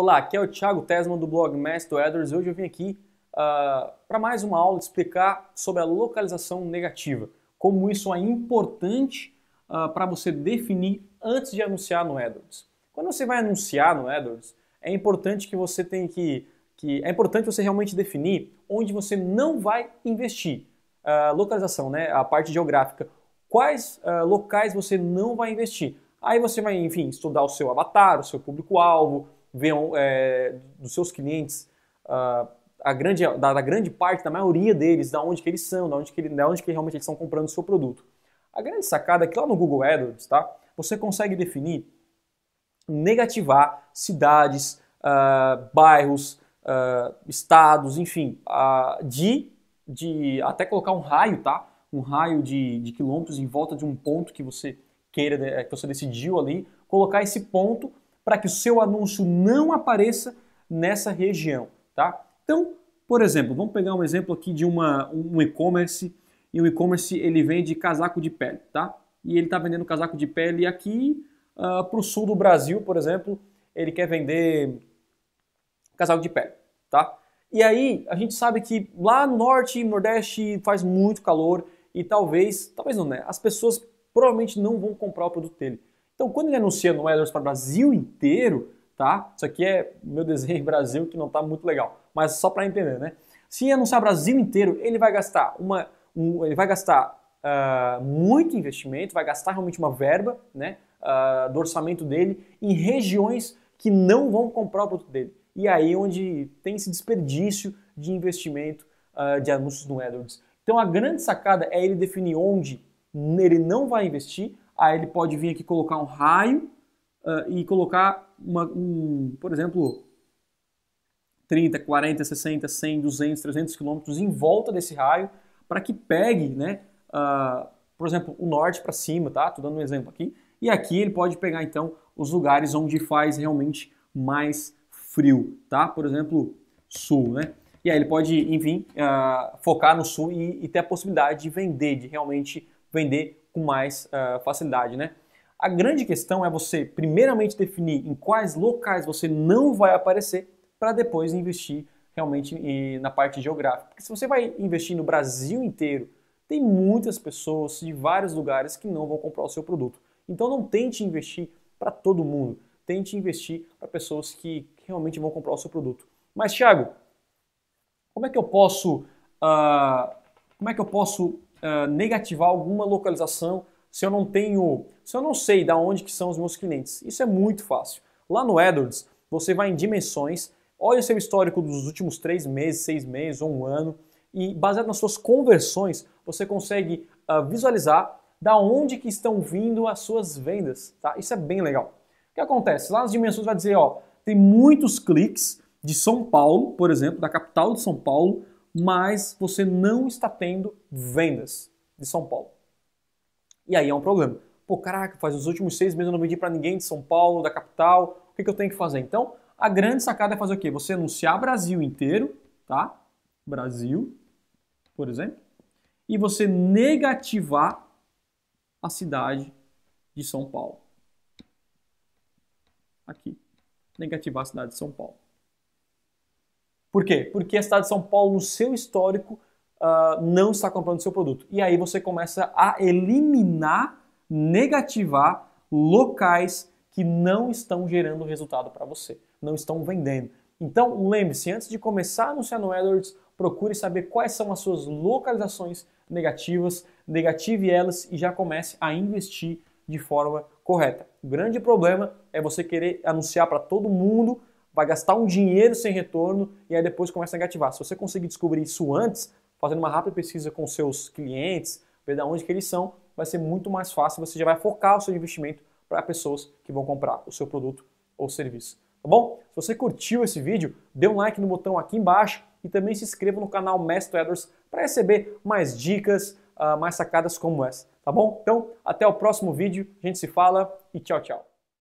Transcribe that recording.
Olá, aqui é o Thiago Tesman do blog Master AdWords e hoje eu vim aqui uh, ah, para mais uma aula explicar sobre a localização negativa, como isso é importante uh, ah, para você definir antes de anunciar no AdWords. Quando você vai anunciar no AdWords, é importante que você tenha que, que é importante você realmente definir onde você não vai investir. Uh, localização, né, a parte geográfica. Quais locais você não vai investir? Aí você vai, enfim, estudar o seu avatar, o seu público-alvo, venham é, dos seus clientes, uh, a grande, da, da, grande parte, da maioria deles, da onde que eles são, da onde que, ele, da onde que realmente eles estão comprando o seu produto. A grande sacada é que lá no Google AdWords, tá? Você consegue definir, negativar cidades, uh, bairros, uh, estados, enfim, uh, de, de até colocar um raio, tá? Um raio de, de quilômetros em volta de um ponto que você queira, que você decidiu ali, colocar esse ponto para que o seu anúncio não apareça nessa região, tá? Então, por exemplo, vamos pegar um exemplo aqui de uma, um e-commerce e o e-commerce ele vende casaco de pele, tá? E ele está vendendo casaco de pele aqui uh, ah, para o sul do Brasil, por exemplo, ele quer vender casaco de pele, tá? E aí a gente sabe que lá no norte e nordeste faz muito calor e talvez, talvez não, né? As pessoas provavelmente não vão comprar o produto dele. Então, quando ele anuncia no AdWords para o Brasil inteiro, tá? Isso aqui é meu desenho Brasil que não tá muito legal, mas só para entender, né? Se anunciar Brasil inteiro, ele vai gastar uma, um, ele vai gastar uh, muito investimento, vai gastar realmente uma verba, né? Uh, do orçamento dele em regiões que não vão comprar o produto dele. E aí é onde tem esse desperdício de investimento uh, de anúncios no AdWords. Então a grande sacada é ele definir onde ele não vai investir, Aí ele pode vir aqui colocar um raio uh, e colocar, uma, um, por exemplo, 30, 40, 60, 100, 200, 300 quilômetros em volta desse raio para que pegue, né, uh, por exemplo, o norte para cima, tá? Estou dando um exemplo aqui. E aqui ele pode pegar, então, os lugares onde faz realmente mais frio, tá? Por exemplo, sul, né? E aí ele pode, enfim, uh, focar no sul e, e, ter a possibilidade de vender, de realmente vender com mais uh, facilidade, né? A grande questão é você, primeiramente, definir em quais locais você não vai aparecer para depois investir realmente na parte geográfica. Porque se você vai investir no Brasil inteiro, tem muitas pessoas de vários lugares que não vão comprar o seu produto. Então não tente investir para todo mundo. Tente investir para pessoas que realmente vão comprar o seu produto. Mas Thiago, como é que eu posso, uh, como é que eu posso ah, negativar alguma localização, se eu não tenho, se eu não sei de onde que são os meus clientes. Isso é muito fácil. Lá no AdWords, você vai em dimensões, olha o seu histórico dos últimos três meses, seis meses ou um ano, e baseado nas suas conversões, você consegue uh, visualizar da onde que estão vindo as suas vendas, tá? Isso é bem legal. O que acontece? Lá nas dimensões vai dizer, ó, tem muitos cliques de São Paulo, por exemplo, da capital de São Paulo, mas você não está tendo vendas de São Paulo. E aí é um problema. Pô, caraca, faz os últimos seis meses eu não vendi para ninguém de São Paulo, da capital, o que, que eu tenho que fazer? Então, a grande sacada é fazer o quê? Você anunciar Brasil inteiro, tá? Brasil, por exemplo, e você negativar a cidade de São Paulo. Aqui. Negativar a cidade de São Paulo. Por quê? Porque a cidade de São Paulo, no seu histórico, uh, não está comprando seu produto. E aí você começa a eliminar, negativar locais que não estão gerando resultado para você, não estão vendendo. Então, lembre-se, antes de começar a anunciar no AdWords, procure saber quais são as suas localizações negativas, negative elas e já comece a investir de forma correta. O grande problema é você querer anunciar para todo mundo vai gastar um dinheiro sem retorno e aí depois começa a negativar. Se você conseguir descobrir isso antes, fazendo uma rápida pesquisa com seus clientes, ver de onde que eles são, vai ser muito mais fácil, você já vai focar o seu investimento para pessoas que vão comprar o seu produto ou serviço. Tá bom? Se você curtiu esse vídeo, dê um like no botão aqui embaixo e também se inscreva no canal Mestre Traders para receber mais dicas, ah, mais sacadas como essa. Tá bom? Então, até o próximo vídeo, a gente se fala e tchau, tchau.